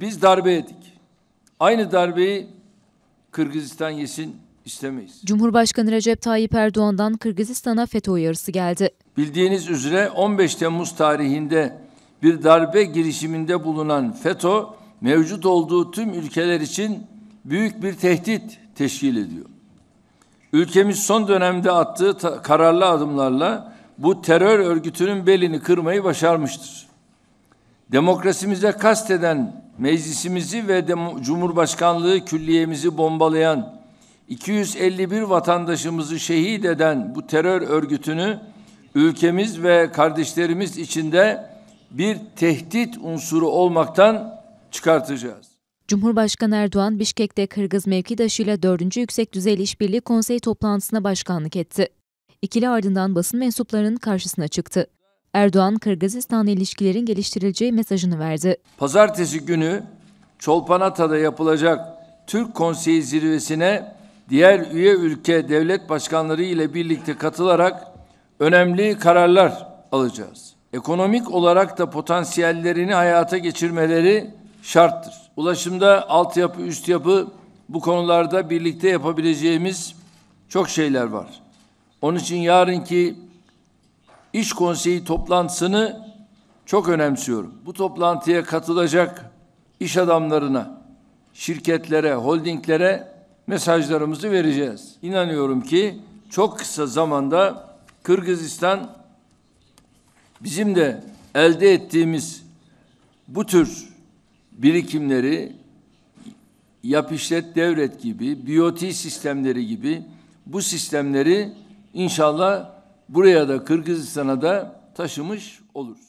Biz darbe yedik. Aynı darbeyi Kırgızistan yesin istemeyiz. Cumhurbaşkanı Recep Tayyip Erdoğan'dan Kırgızistan'a FETÖ uyarısı geldi. Bildiğiniz üzere 15 Temmuz tarihinde bir darbe girişiminde bulunan FETÖ mevcut olduğu tüm ülkeler için büyük bir tehdit teşkil ediyor. Ülkemiz son dönemde attığı kararlı adımlarla bu terör örgütünün belini kırmayı başarmıştır. Demokrasimize kasteden meclisimizi ve Cumhurbaşkanlığı külliyemizi bombalayan, 251 vatandaşımızı şehit eden bu terör örgütünü ülkemiz ve kardeşlerimiz içinde bir tehdit unsuru olmaktan çıkartacağız. Cumhurbaşkanı Erdoğan Bişkek'te Kırgız mevkidaşıyla 4. Yüksek Düzey İşbirliği Konseyi toplantısına başkanlık etti. İkili ardından basın mensuplarının karşısına çıktı. Erdoğan Kırgızistan ilişkilerin geliştirileceği mesajını verdi. Pazartesi günü Çolpanata'da yapılacak Türk Konseyi zirvesine diğer üye ülke devlet başkanları ile birlikte katılarak önemli kararlar alacağız. Ekonomik olarak da potansiyellerini hayata geçirmeleri şarttır. Ulaşımda altyapı, üst yapı bu konularda birlikte yapabileceğimiz çok şeyler var. Onun için yarınki İş Konseyi toplantısını çok önemsiyorum. Bu toplantıya katılacak iş adamlarına, şirketlere, holdinglere mesajlarımızı vereceğiz. İnanıyorum ki çok kısa zamanda Kırgızistan bizim de elde ettiğimiz bu tür birikimleri yap işlet devret gibi, BOT sistemleri gibi bu sistemleri inşallah buraya da Kırgızistan'a da taşımış oluruz.